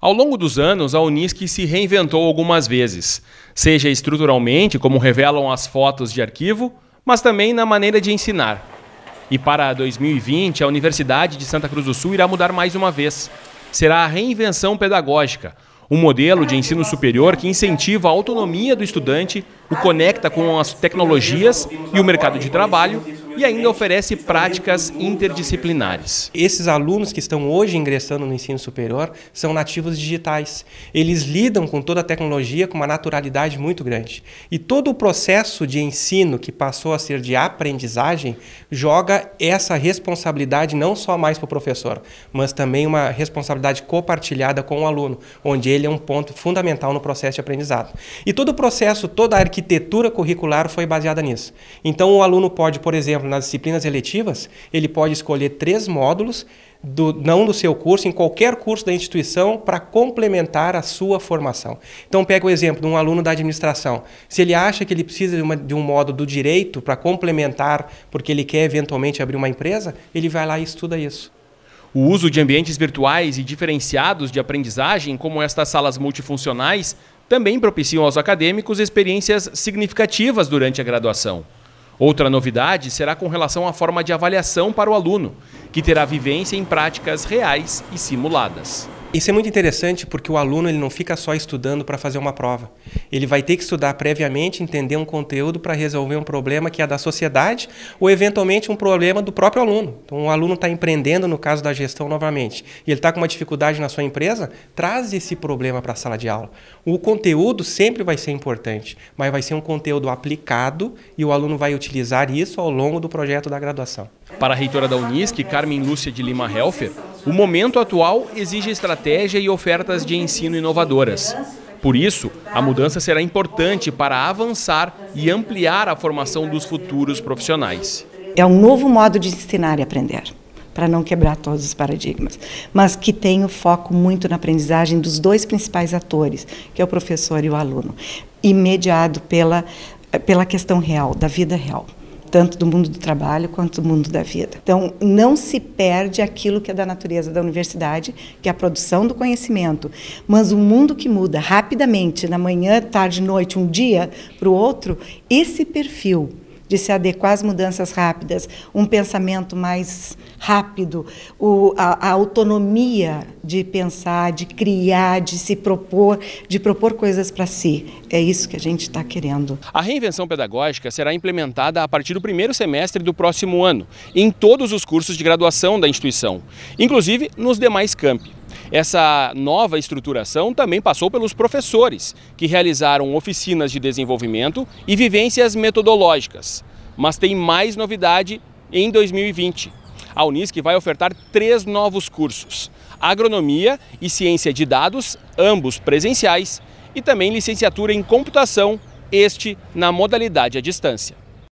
Ao longo dos anos, a Unisc se reinventou algumas vezes, seja estruturalmente, como revelam as fotos de arquivo, mas também na maneira de ensinar. E para 2020, a Universidade de Santa Cruz do Sul irá mudar mais uma vez. Será a reinvenção pedagógica, um modelo de ensino superior que incentiva a autonomia do estudante, o conecta com as tecnologias e o mercado de trabalho e ainda oferece práticas interdisciplinares. Esses alunos que estão hoje ingressando no ensino superior são nativos digitais. Eles lidam com toda a tecnologia com uma naturalidade muito grande. E todo o processo de ensino que passou a ser de aprendizagem joga essa responsabilidade não só mais para o professor, mas também uma responsabilidade compartilhada com o aluno, onde ele é um ponto fundamental no processo de aprendizado. E todo o processo, toda a arquitetura curricular foi baseada nisso. Então o aluno pode, por exemplo, nas disciplinas eletivas, ele pode escolher três módulos, do, não do seu curso, em qualquer curso da instituição, para complementar a sua formação. Então, pega o exemplo de um aluno da administração. Se ele acha que ele precisa de, uma, de um módulo do direito para complementar, porque ele quer eventualmente abrir uma empresa, ele vai lá e estuda isso. O uso de ambientes virtuais e diferenciados de aprendizagem, como estas salas multifuncionais, também propiciam aos acadêmicos experiências significativas durante a graduação. Outra novidade será com relação à forma de avaliação para o aluno, que terá vivência em práticas reais e simuladas. Isso é muito interessante porque o aluno ele não fica só estudando para fazer uma prova. Ele vai ter que estudar previamente, entender um conteúdo para resolver um problema que é da sociedade ou eventualmente um problema do próprio aluno. Então, o aluno está empreendendo no caso da gestão novamente e ele está com uma dificuldade na sua empresa, traz esse problema para a sala de aula. O conteúdo sempre vai ser importante, mas vai ser um conteúdo aplicado e o aluno vai utilizar isso ao longo do projeto da graduação. Para a reitora da Unisc, Carmen Lúcia de Lima Helfer, o momento atual exige estratégia e ofertas de ensino inovadoras. Por isso, a mudança será importante para avançar e ampliar a formação dos futuros profissionais. É um novo modo de ensinar e aprender, para não quebrar todos os paradigmas, mas que tem o foco muito na aprendizagem dos dois principais atores, que é o professor e o aluno, e mediado pela, pela questão real, da vida real tanto do mundo do trabalho quanto do mundo da vida. Então, não se perde aquilo que é da natureza da universidade, que é a produção do conhecimento, mas o mundo que muda rapidamente, na manhã, tarde, noite, um dia para o outro, esse perfil de se adequar às mudanças rápidas, um pensamento mais rápido, o, a, a autonomia de pensar, de criar, de se propor, de propor coisas para si. É isso que a gente está querendo. A reinvenção pedagógica será implementada a partir do primeiro semestre do próximo ano, em todos os cursos de graduação da instituição, inclusive nos demais campi. Essa nova estruturação também passou pelos professores, que realizaram oficinas de desenvolvimento e vivências metodológicas. Mas tem mais novidade em 2020. A Unisc vai ofertar três novos cursos: Agronomia e Ciência de Dados, ambos presenciais, e também licenciatura em Computação, este na modalidade à distância.